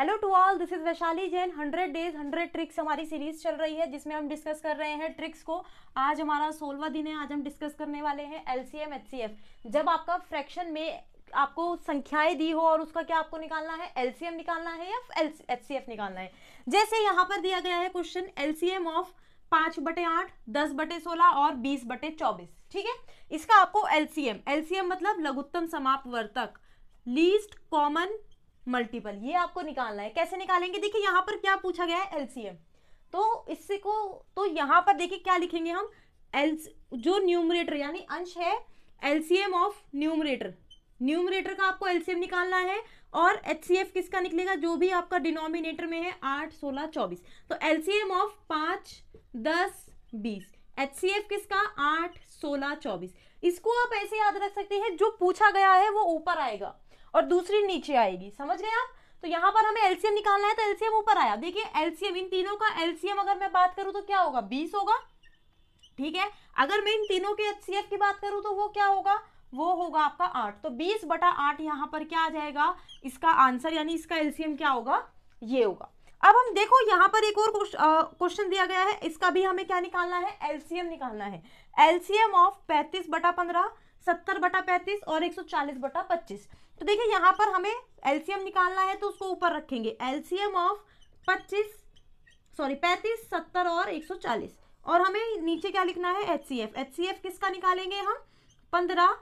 hello to all this is Vaishali Jain 100 days 100 tricks हमारी series चल रही है जिसमें हम डिस्कस कर रहे हैं ट्रिक्स को आज हमारा सोलवा दिन है आज हम डिस्कस करने वाले हैं L C M H C F जब आपका फ्रैक्शन में आपको संख्याएं दी हो और उसका क्या आपको निकालना है एम निकालना है या एफ निकालना है जैसे यहाँ पर दिया गया है क्वेश्चन एम ऑफ पाँच बटे आठ दस बटे सोलह और बीस बटे चौबीस ठीक है इसका आपको सी एम मतलब लघुत्तम समाप्त वर्तक लीस्ट कॉमन मल्टीपल ये आपको निकालना है कैसे निकालेंगे देखिए यहाँ पर क्या पूछा गया है एलसीएम तो इससे को तो यहाँ पर देखिए क्या लिखेंगे हम एल जो न्यूमरेटर यानी अंश है एलसीएम ऑफ न्यूमरेटर न्यूमरेटर का आपको एलसीएम निकालना है और एच किसका निकलेगा जो भी आपका डिनोमिनेटर में है आठ सोलह चौबीस तो एलसीएम ऑफ पाँच दस बीस एच सी एफ किसका आठ सोलह चौबीस इसको आप ऐसे याद रख सकते हैं जो पूछा गया है वो ऊपर आएगा और दूसरी नीचे आएगी समझ गए आप तो यहाँ पर हमें एलसीएम निकालना है तो एलसीएम ऊपर आया देखिए एलसीएम इन तीनों का एलसीएम अगर मैं बात करूँ तो क्या होगा बीस होगा ठीक है अगर मैं इन तीनों के एच की बात करूँ तो वो क्या होगा वो होगा आपका आठ तो बीस बटा आठ यहाँ पर क्या आ जाएगा इसका आंसर यानी इसका एलसीएम क्या होगा ये होगा अब हम देखो यहाँ पर एक और क्वेश्चन दिया गया है इसका भी हमें क्या निकालना है एलसीएम निकालना है एलसीएम ऑफ पैंतीस बटा पंद्रह सत्तर बटा पैंतीस और एक सौ चालीस बटा पच्चीस तो देखिए यहाँ पर हमें एलसीएम निकालना है तो उसको ऊपर रखेंगे एलसीएम ऑफ पच्चीस सॉरी पैंतीस सत्तर और एक सौ चालीस और हमें नीचे क्या लिखना है H C F H C F किसका निकालेंगे हम पंद्रह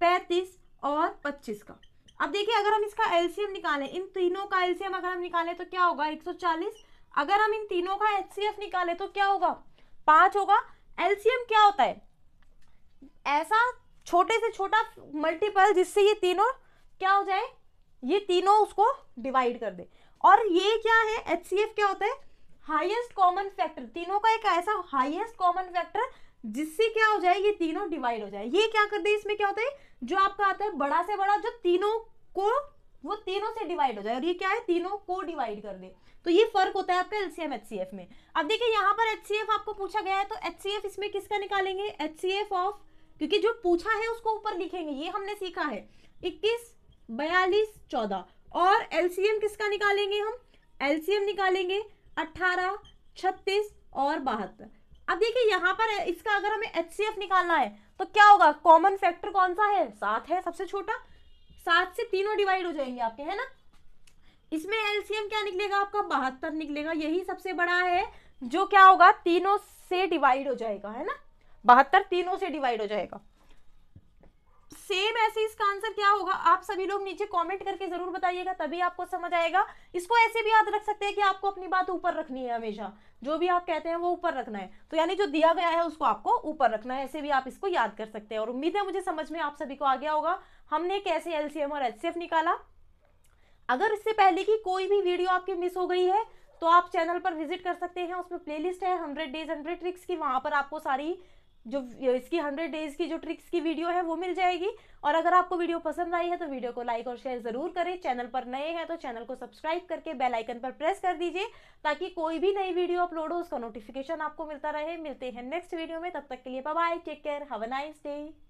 पैंतीस और पच्चीस का अब देखिए अगर हम इसका एलसीएम निकालें इन तीनों का एलसीएम अगर हम निकालें तो क्या होगा 140 अगर हम इन तीनों का एचसीएफ निकालें तो क्या होगा पाँच होगा एलसीएम क्या होता है ऐसा छोटे से छोटा मल्टीपल जिससे ये तीनों क्या हो जाए ये तीनों उसको डिवाइड कर दे और ये क्या है एच सी एफ क्या होता है हाइएस्ट कॉमन फैक्टर तीनों का एक ऐसा हाइएस्ट कॉमन फैक्टर जिससे क्या हो जाए ये तीनों डिवाइड हो जाए ये क्या कर दे इसमें क्या होता है जो आपका आता है बड़ा से बड़ा जो तीनों को वो तीनों से डिवाइड हो जाए और ये क्या है तीनों को डिवाइड कर दे तो ये फर्क होता है आपका एलसीएम एचसीएफ में अब देखिए यहाँ पर एचसीएफ आपको पूछा गया है तो एचसीएफ इसमें किसका निकालेंगे एचसीएफ ऑफ क्योंकि जो पूछा है उसको ऊपर लिखेंगे ये हमने सीखा है इक्कीस बयालीस चौदह और एलसीएम किसका निकालेंगे हम एलसीएम निकालेंगे अट्ठारह छत्तीस और बहत्तर अब देखिए यहाँ पर इसका अगर हमें एच निकालना है तो क्या होगा कॉमन फैक्टर कौन सा है सात है सबसे छोटा सात से तीनों डिवाइड हो जाएंगे आपके है ना इसमें एलसीएम क्या निकलेगा आपका बहत्तर निकलेगा यही सबसे बड़ा है जो क्या होगा तीनों से डिवाइड हो जाएगा है ना बहत्तर तीनों से डिवाइड हो जाएगा सेम ऐसे इसका आंसर क्या होगा आप सभी लोग नीचे कमेंट करके जरूर बताइएगा तभी आपको समझ आएगा इसको ऐसे भी याद रख सकते हैं कि आपको अपनी बात ऊपर रखनी है हमेशा जो भी आप कहते हैं वो ऊपर रखना है तो यानी जो दिया गया है उसको आपको ऊपर रखना है ऐसे भी आप इसको याद कर सकते हैं और उम्मीद है मुझे समझ में आप सभी को आ गया होगा हमने कैसे एलसीएम और एचसीएफ निकाला अगर इससे पहले की कोई भी वीडियो आपकी मिस हो गई है तो आप चैनल पर विजिट कर सकते हैं उसमें प्लेलिस्ट है हंड्रेड डेज हंड्रेड ट्रिक्स की वहां पर आपको सारी जो इसकी हंड्रेड डेज़ की जो ट्रिक्स की वीडियो है वो मिल जाएगी और अगर आपको वीडियो पसंद आई है तो वीडियो को लाइक और शेयर ज़रूर करें चैनल पर नए हैं तो चैनल को सब्सक्राइब करके बेल आइकन पर प्रेस कर दीजिए ताकि कोई भी नई वीडियो अपलोड हो उसका नोटिफिकेशन आपको मिलता रहे मिलते हैं नेक्स्ट वीडियो में तब तक के लिए bye take care have a nice day